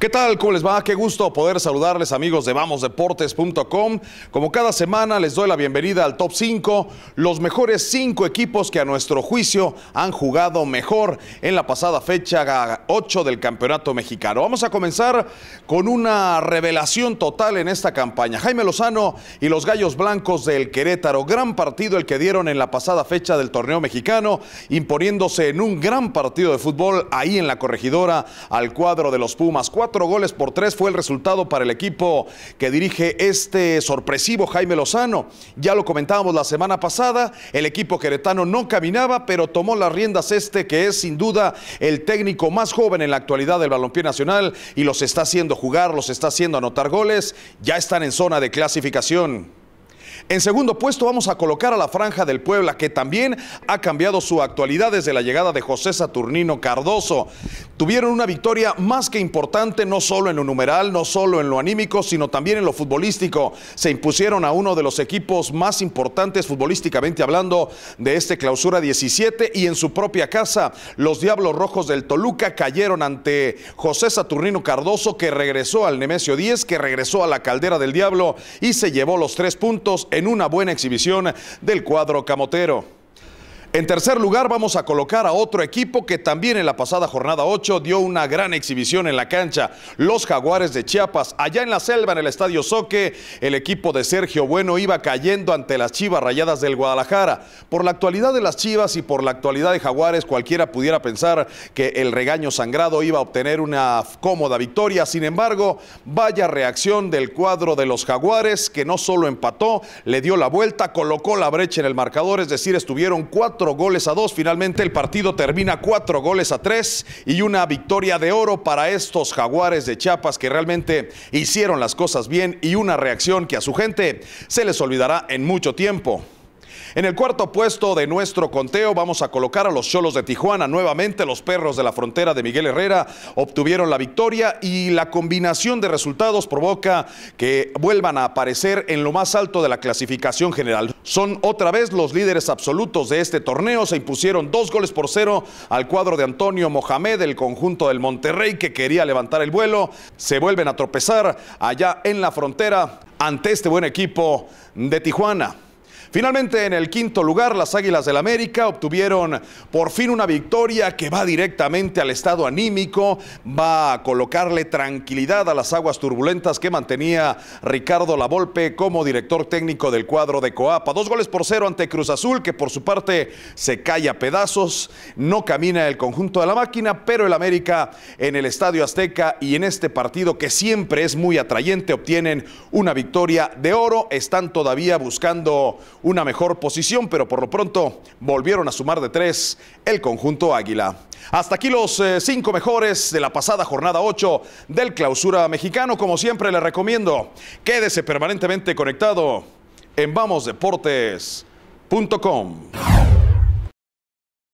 ¿Qué tal? ¿Cómo les va? Qué gusto poder saludarles amigos de vamosdeportes.com. Como cada semana les doy la bienvenida al Top 5, los mejores cinco equipos que a nuestro juicio han jugado mejor en la pasada fecha 8 del Campeonato Mexicano. Vamos a comenzar con una revelación total en esta campaña. Jaime Lozano y los Gallos Blancos del Querétaro, gran partido el que dieron en la pasada fecha del torneo mexicano, imponiéndose en un gran partido de fútbol ahí en la corregidora al cuadro de los Pumas. 4 Cuatro goles por tres fue el resultado para el equipo que dirige este sorpresivo Jaime Lozano. Ya lo comentábamos la semana pasada, el equipo queretano no caminaba, pero tomó las riendas este que es sin duda el técnico más joven en la actualidad del balompié nacional y los está haciendo jugar, los está haciendo anotar goles, ya están en zona de clasificación. En segundo puesto vamos a colocar a la Franja del Puebla, que también ha cambiado su actualidad desde la llegada de José Saturnino Cardoso. Tuvieron una victoria más que importante, no solo en lo numeral, no solo en lo anímico, sino también en lo futbolístico. Se impusieron a uno de los equipos más importantes futbolísticamente hablando de este clausura 17 y en su propia casa, los Diablos Rojos del Toluca cayeron ante José Saturnino Cardoso, que regresó al Nemesio 10, que regresó a la Caldera del Diablo y se llevó los tres puntos en una buena exhibición del cuadro camotero. En tercer lugar, vamos a colocar a otro equipo que también en la pasada jornada 8 dio una gran exhibición en la cancha, los Jaguares de Chiapas. Allá en la selva, en el Estadio Soque, el equipo de Sergio Bueno iba cayendo ante las Chivas Rayadas del Guadalajara. Por la actualidad de las Chivas y por la actualidad de Jaguares, cualquiera pudiera pensar que el regaño sangrado iba a obtener una cómoda victoria. Sin embargo, vaya reacción del cuadro de los Jaguares, que no solo empató, le dio la vuelta, colocó la brecha en el marcador, es decir, estuvieron cuatro goles a dos. Finalmente el partido termina cuatro goles a tres y una victoria de oro para estos jaguares de Chiapas que realmente hicieron las cosas bien y una reacción que a su gente se les olvidará en mucho tiempo. En el cuarto puesto de nuestro conteo vamos a colocar a los Cholos de Tijuana. Nuevamente los Perros de la Frontera de Miguel Herrera obtuvieron la victoria y la combinación de resultados provoca que vuelvan a aparecer en lo más alto de la clasificación general. Son otra vez los líderes absolutos de este torneo. Se impusieron dos goles por cero al cuadro de Antonio Mohamed el conjunto del Monterrey que quería levantar el vuelo. Se vuelven a tropezar allá en la frontera ante este buen equipo de Tijuana. Finalmente, en el quinto lugar, las Águilas del América obtuvieron por fin una victoria que va directamente al estado anímico, va a colocarle tranquilidad a las aguas turbulentas que mantenía Ricardo Lavolpe como director técnico del cuadro de Coapa. Dos goles por cero ante Cruz Azul, que por su parte se cae a pedazos, no camina el conjunto de la máquina, pero el América en el Estadio Azteca y en este partido que siempre es muy atrayente obtienen una victoria de oro, están todavía buscando una mejor posición, pero por lo pronto volvieron a sumar de tres el conjunto Águila. Hasta aquí los eh, cinco mejores de la pasada jornada 8 del clausura mexicano. Como siempre les recomiendo, quédese permanentemente conectado en vamosdeportes.com.